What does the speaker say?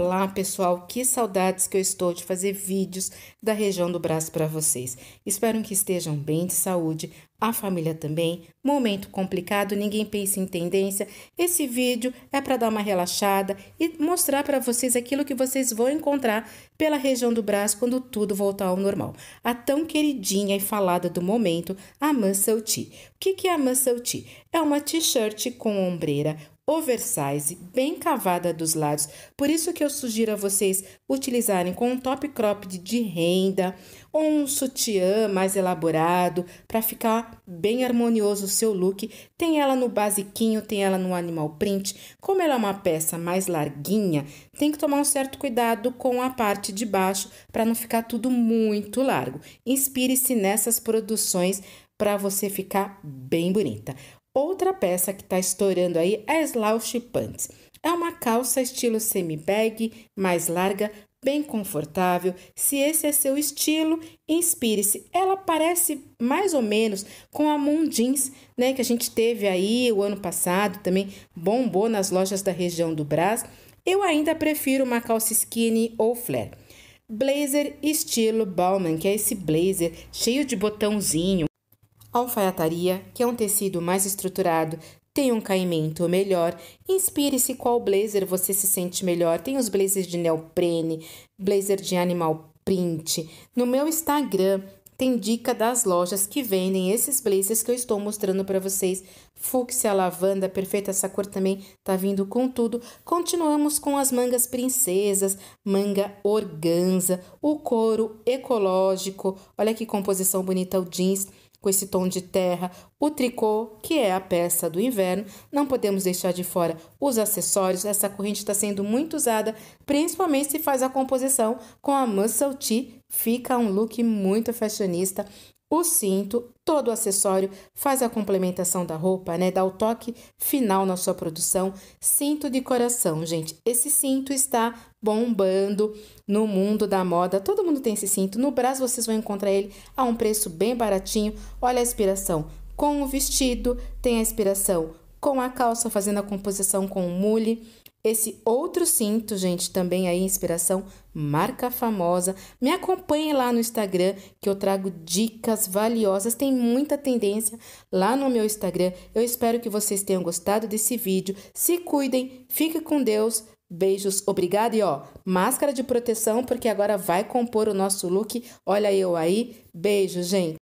Olá, pessoal, que saudades que eu estou de fazer vídeos da região do braço para vocês. Espero que estejam bem de saúde, a família também. Momento complicado, ninguém pensa em tendência. Esse vídeo é para dar uma relaxada e mostrar para vocês aquilo que vocês vão encontrar pela região do braço quando tudo voltar ao normal. A tão queridinha e falada do momento, a muscle tee. O que, é a muscle tee? É uma t-shirt com ombreira oversize, bem cavada dos lados. Por isso que eu sugiro a vocês utilizarem com um top cropped de renda ou um sutiã mais elaborado para ficar bem harmonioso o seu look. Tem ela no basiquinho, tem ela no animal print. Como ela é uma peça mais larguinha, tem que tomar um certo cuidado com a parte de baixo para não ficar tudo muito largo. Inspire-se nessas produções para você ficar bem bonita. Outra peça que está estourando aí é a slouch pants. É uma calça estilo semi-bag, mais larga, bem confortável. Se esse é seu estilo, inspire-se. Ela parece mais ou menos com a Moon Jeans, né, que a gente teve aí o ano passado, também bombou nas lojas da região do Brás. Eu ainda prefiro uma calça skinny ou flare. Blazer estilo Bauman, que é esse blazer cheio de botãozinho, alfaiataria, que é um tecido mais estruturado, tem um caimento melhor. Inspire-se qual blazer você se sente melhor. Tem os blazers de neoprene, blazer de animal print. No meu Instagram tem dica das lojas que vendem esses blazers que eu estou mostrando para vocês. Fúcsia, lavanda, perfeita essa cor também tá vindo com tudo. Continuamos com as mangas princesas, manga organza, o couro ecológico. Olha que composição bonita o jeans com esse tom de terra, o tricô, que é a peça do inverno, não podemos deixar de fora os acessórios. Essa corrente está sendo muito usada, principalmente se faz a composição com a muscle tee, fica um look muito fashionista o cinto, todo o acessório, faz a complementação da roupa, né? Dá o toque final na sua produção. Cinto de coração, gente. Esse cinto está bombando no mundo da moda. Todo mundo tem esse cinto. No Brasil vocês vão encontrar ele a um preço bem baratinho. Olha a inspiração com o vestido, tem a inspiração com a calça, fazendo a composição com o mule, esse outro cinto, gente, também aí inspiração, marca famosa. Me acompanhe lá no Instagram que eu trago dicas valiosas. Tem muita tendência lá no meu Instagram. Eu espero que vocês tenham gostado desse vídeo. Se cuidem, fique com Deus. Beijos, obrigado e ó, máscara de proteção porque agora vai compor o nosso look. Olha eu aí. Beijo, gente.